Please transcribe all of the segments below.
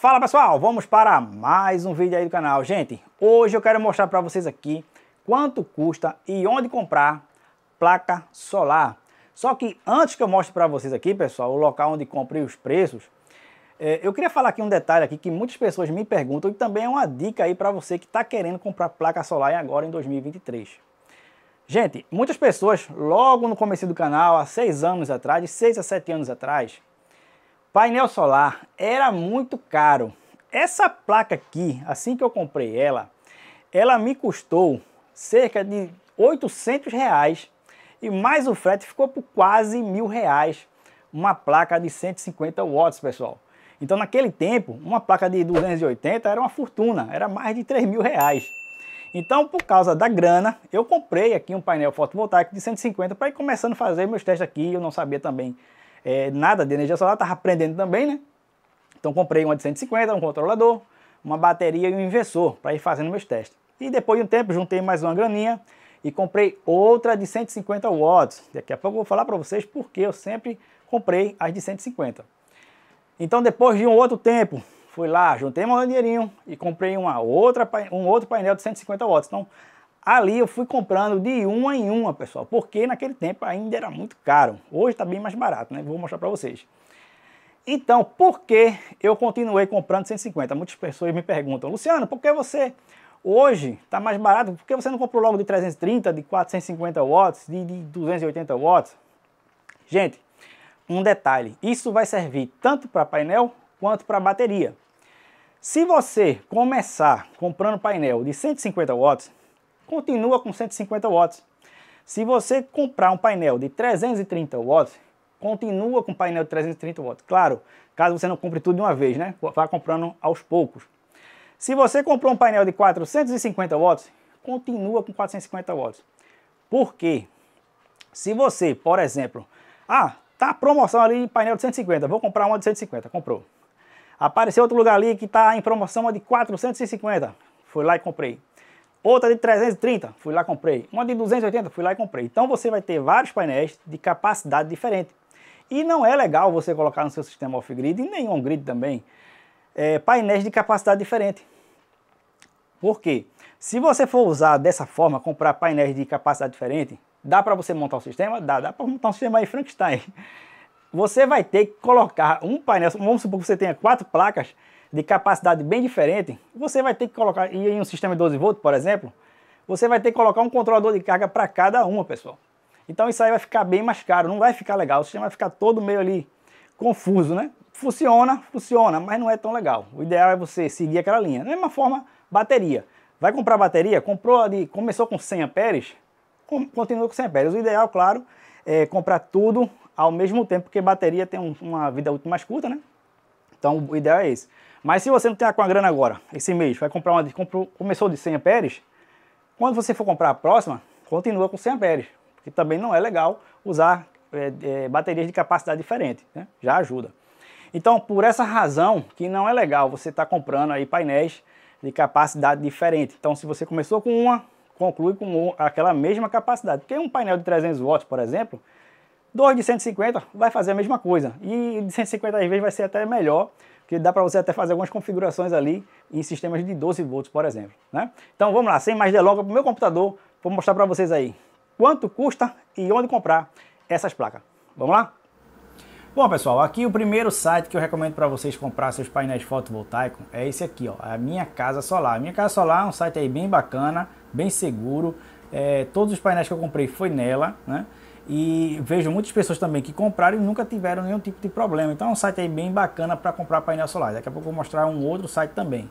Fala pessoal, vamos para mais um vídeo aí do canal. Gente, hoje eu quero mostrar para vocês aqui quanto custa e onde comprar placa solar. Só que antes que eu mostre para vocês aqui, pessoal, o local onde comprei os preços, é, eu queria falar aqui um detalhe aqui que muitas pessoas me perguntam e também é uma dica aí para você que está querendo comprar placa solar agora em 2023. Gente, muitas pessoas logo no começo do canal, há seis anos atrás, de seis a sete anos atrás, Painel solar era muito caro. Essa placa aqui, assim que eu comprei ela, ela me custou cerca de 800 reais e mais o frete ficou por quase mil reais uma placa de 150 watts, pessoal. Então naquele tempo, uma placa de 280 era uma fortuna, era mais de 3 mil reais. Então por causa da grana, eu comprei aqui um painel fotovoltaico de 150 para ir começando a fazer meus testes aqui, eu não sabia também é, nada de energia solar, estava aprendendo também, né? Então comprei uma de 150, um controlador, uma bateria e um inversor para ir fazendo meus testes. E depois de um tempo juntei mais uma graninha e comprei outra de 150 watts. Daqui a pouco eu vou falar para vocês porque eu sempre comprei as de 150. Então depois de um outro tempo, fui lá, juntei meu dinheirinho e comprei uma outra, um outro painel de 150 watts. Então Ali eu fui comprando de uma em uma, pessoal, porque naquele tempo ainda era muito caro. Hoje está bem mais barato, né? Vou mostrar para vocês. Então, por que eu continuei comprando 150? Muitas pessoas me perguntam, Luciano, por que você hoje está mais barato? Por que você não comprou logo de 330, de 450 watts, de, de 280 watts? Gente, um detalhe, isso vai servir tanto para painel quanto para bateria. Se você começar comprando painel de 150 watts, continua com 150 watts. Se você comprar um painel de 330 watts, continua com o painel de 330 watts. Claro, caso você não compre tudo de uma vez, né? Vá comprando aos poucos. Se você comprou um painel de 450 watts, continua com 450 watts. Por quê? Se você, por exemplo, ah, tá promoção ali em painel de 150, vou comprar uma de 150, comprou. Apareceu outro lugar ali que tá em promoção uma de 450, foi lá e comprei. Outra de 330, fui lá comprei. Uma de 280, fui lá e comprei. Então você vai ter vários painéis de capacidade diferente. E não é legal você colocar no seu sistema off-grid, e nem on grid também, é, painéis de capacidade diferente. Por quê? Se você for usar dessa forma, comprar painéis de capacidade diferente, dá para você montar o um sistema? Dá, dá para montar um sistema aí Frankenstein. Você vai ter que colocar um painel, vamos supor que você tenha quatro placas, de capacidade bem diferente, você vai ter que colocar, e em um sistema de 12 volts, por exemplo, você vai ter que colocar um controlador de carga para cada uma, pessoal. Então isso aí vai ficar bem mais caro, não vai ficar legal, o sistema vai ficar todo meio ali confuso, né? Funciona, funciona, mas não é tão legal. O ideal é você seguir aquela linha. Da mesma forma, bateria. Vai comprar bateria, comprou de, começou com 100 amperes, continua com 100 amperes. O ideal, claro, é comprar tudo ao mesmo tempo, porque bateria tem uma vida útil mais curta, né? Então o ideal é esse. Mas se você não tem com a grana agora, esse mês, vai comprar uma, comprou, começou de 100 amperes, quando você for comprar a próxima, continua com 100 amperes, porque também não é legal usar é, é, baterias de capacidade diferente, né? já ajuda. Então, por essa razão que não é legal você estar tá comprando aí painéis de capacidade diferente. Então, se você começou com uma, conclui com aquela mesma capacidade. Porque um painel de 300 watts, por exemplo, dois de 150 vai fazer a mesma coisa. E de 150 às vezes vai ser até melhor que dá para você até fazer algumas configurações ali em sistemas de 12 volts, por exemplo. Né? Então vamos lá, sem mais delongas, para o meu computador, vou mostrar para vocês aí quanto custa e onde comprar essas placas. Vamos lá? Bom pessoal, aqui o primeiro site que eu recomendo para vocês comprar seus painéis fotovoltaicos é esse aqui, ó, é a Minha Casa Solar. A Minha Casa Solar é um site aí bem bacana, bem seguro. É, todos os painéis que eu comprei foi nela, né? E vejo muitas pessoas também que compraram e nunca tiveram nenhum tipo de problema. Então é um site aí bem bacana para comprar painel solar. Daqui a pouco eu vou mostrar um outro site também.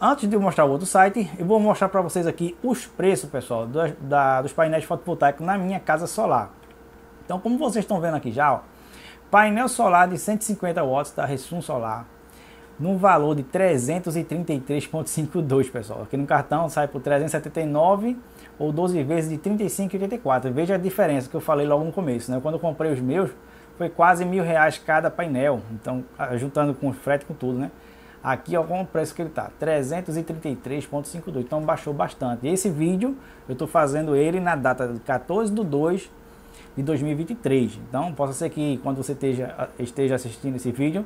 Antes de eu mostrar o outro site, eu vou mostrar para vocês aqui os preços, pessoal, da, da, dos painéis fotovoltaicos na minha casa solar. Então, como vocês estão vendo aqui já, ó, painel solar de 150 watts da Ressum Solar, num valor de 333,52, pessoal. Aqui no cartão sai por 379 ou 12 vezes de 35,84. Veja a diferença que eu falei logo no começo, né? Quando eu comprei os meus, foi quase mil reais cada painel. Então, juntando com o frete, com tudo, né? Aqui, ó, com o preço que ele tá, 333,52. Então, baixou bastante. E esse vídeo, eu estou fazendo ele na data de 14 de 2 de 2023. Então, possa ser que quando você esteja, esteja assistindo esse vídeo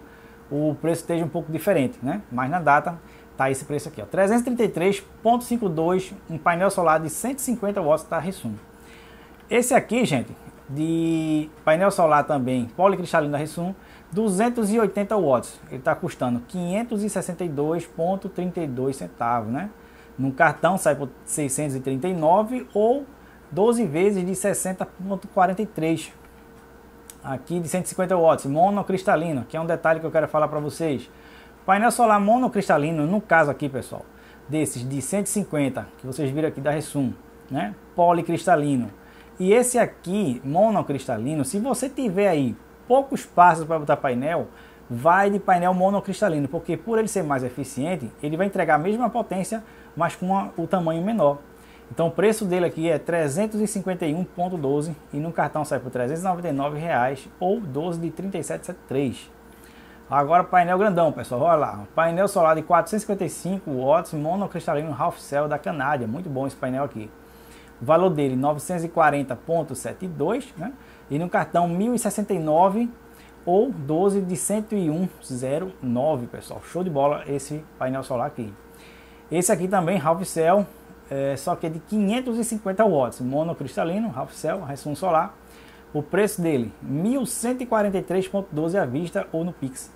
o preço esteja um pouco diferente, né? Mas na data tá esse preço aqui, ó, 333.52, um painel solar de 150 watts tá Rissung. Esse aqui, gente, de painel solar também, policristalino da Resum, 280 watts. Ele tá custando 562.32 centavos, né? No cartão sai por 639 ou 12 vezes de 60.43 aqui de 150 watts, monocristalino, que é um detalhe que eu quero falar para vocês. Painel solar monocristalino, no caso aqui, pessoal, desses de 150 que vocês viram aqui da Resum, né? Policristalino. E esse aqui, monocristalino, se você tiver aí poucos passos para botar painel, vai de painel monocristalino, porque por ele ser mais eficiente, ele vai entregar a mesma potência, mas com uma, o tamanho menor. Então o preço dele aqui é 351,12 e no cartão sai por R$ 399,00 ou 12 de 37,73. Agora painel grandão, pessoal, olha lá. Painel solar de 455 watts monocristalino half cell da Canádia. Muito bom esse painel aqui. O valor dele 940,72, né? E no cartão 1069 ou 12 de 101,09, pessoal. Show de bola esse painel solar aqui. Esse aqui também half cell é, só que é de 550 watts, monocristalino, Rafael, Ressum Solar. O preço dele, 1.143,12 à vista ou no Pix.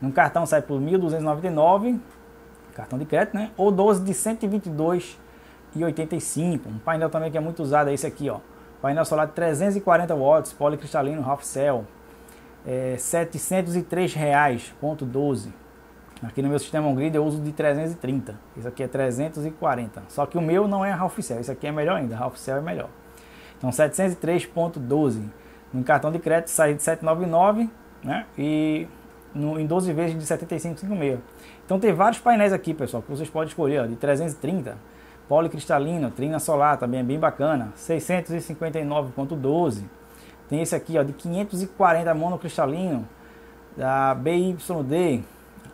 No cartão sai por 1.299, cartão de crédito, né? Ou 12 de 122,85. Um painel também que é muito usado é esse aqui, ó. Painel solar de 340 watts, policristalino, Rafael, é, R$ 703,12. Aqui no meu sistema on-grid eu uso de 330. Isso aqui é 340. Só que o meu não é half cell. Isso aqui é melhor ainda. Half cell é melhor. Então 703.12. No cartão de crédito sai de 799, né? E no, em 12 vezes de 75,56. Então tem vários painéis aqui, pessoal, que vocês podem escolher, ó, de 330, policristalino, trina solar, também é bem bacana, 659,12. Tem esse aqui, ó, de 540 monocristalino, da BYD,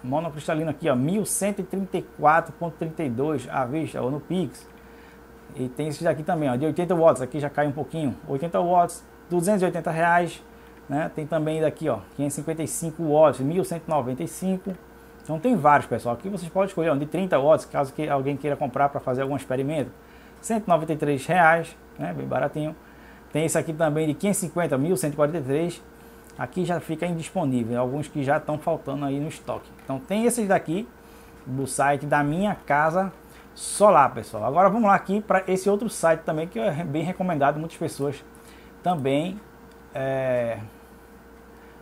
monocristalino aqui, ó, 1134.32 à vista, ou no Pix. E tem esse daqui também, ó, de 80 watts, aqui já cai um pouquinho, 80 watts, 280 reais, né? Tem também daqui, ó, 555 watts, 1195. Então tem vários, pessoal. Aqui vocês podem escolher, ó, de 30 watts, caso que alguém queira comprar para fazer algum experimento. 193 reais, né? Bem baratinho. Tem esse aqui também de 550, 1143 aqui já fica indisponível, alguns que já estão faltando aí no estoque. Então tem esses daqui do site da minha casa solar, pessoal. Agora vamos lá aqui para esse outro site também que é bem recomendado, muitas pessoas também é,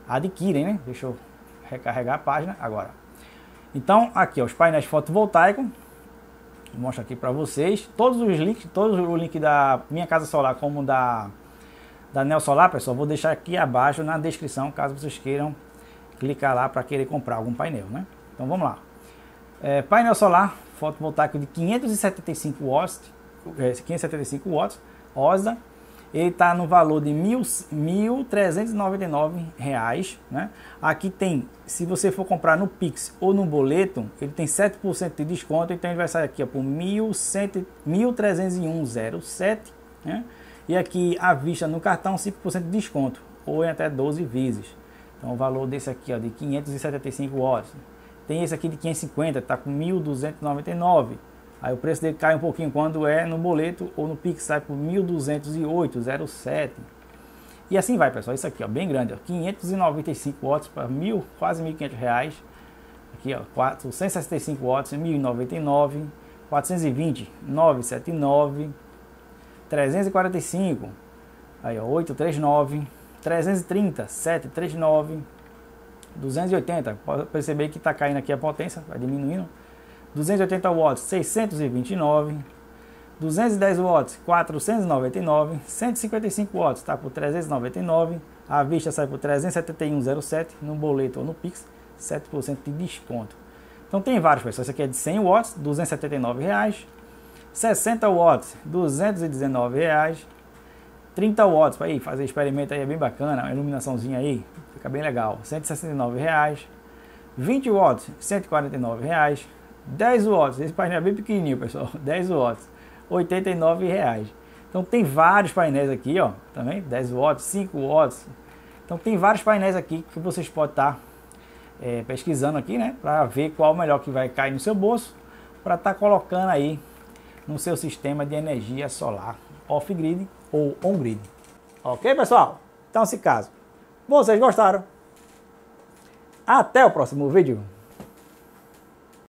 adquirem, né? Deixa eu recarregar a página agora. Então aqui ó, os painéis fotovoltaicos, mostro aqui para vocês todos os links, todos o link da minha casa solar como da da Neo Solar, pessoal, vou deixar aqui abaixo na descrição, caso vocês queiram clicar lá para querer comprar algum painel, né? Então vamos lá. É, painel solar fotovoltaico de 575 watts, 575 é, watts, OSDA. Ele está no valor de R$ 1.399, né? Aqui tem, se você for comprar no Pix ou no boleto, ele tem 7% de desconto, então ele vai sair aqui por R$ 1.301,07, né? E aqui à vista no cartão 5% de desconto, ou em até 12 vezes. Então o valor desse aqui ó, de 575 watts. Tem esse aqui de 550, está com 1.299. Aí o preço dele cai um pouquinho quando é no boleto ou no Pix, sai por 1.208,07. E assim vai, pessoal. Isso aqui, ó, bem grande, ó, 595 watts para quase 1.500 reais. Aqui, ó, 465 watts, 1.099, 420, 979, 345, aí ó, 839, 330, 739, 280, pode perceber que está caindo aqui a potência, vai diminuindo. 280 watts, 629, 210 watts, 499, 155 watts está por 399, a vista sai por 371,07 no boleto ou no Pix, 7% de desconto. Então tem vários pessoal, esse aqui é de 100 watts, 279 reais. 60 watts, 219. Reais. 30 watts, para aí fazer experimento aí é bem bacana, uma iluminaçãozinha aí, fica bem legal. 169 reais. 20 watts, 149 reais. 10 watts, esse painel é bem pequenininho, pessoal. 10 watts, 89 reais. Então tem vários painéis aqui, ó, também tá 10 watts, 5 watts. Então tem vários painéis aqui que vocês podem estar tá, é, pesquisando aqui, né, para ver qual o melhor que vai cair no seu bolso, para estar tá colocando aí no seu sistema de energia solar off-grid ou on-grid. Ok, pessoal? Então, se caso vocês gostaram, até o próximo vídeo.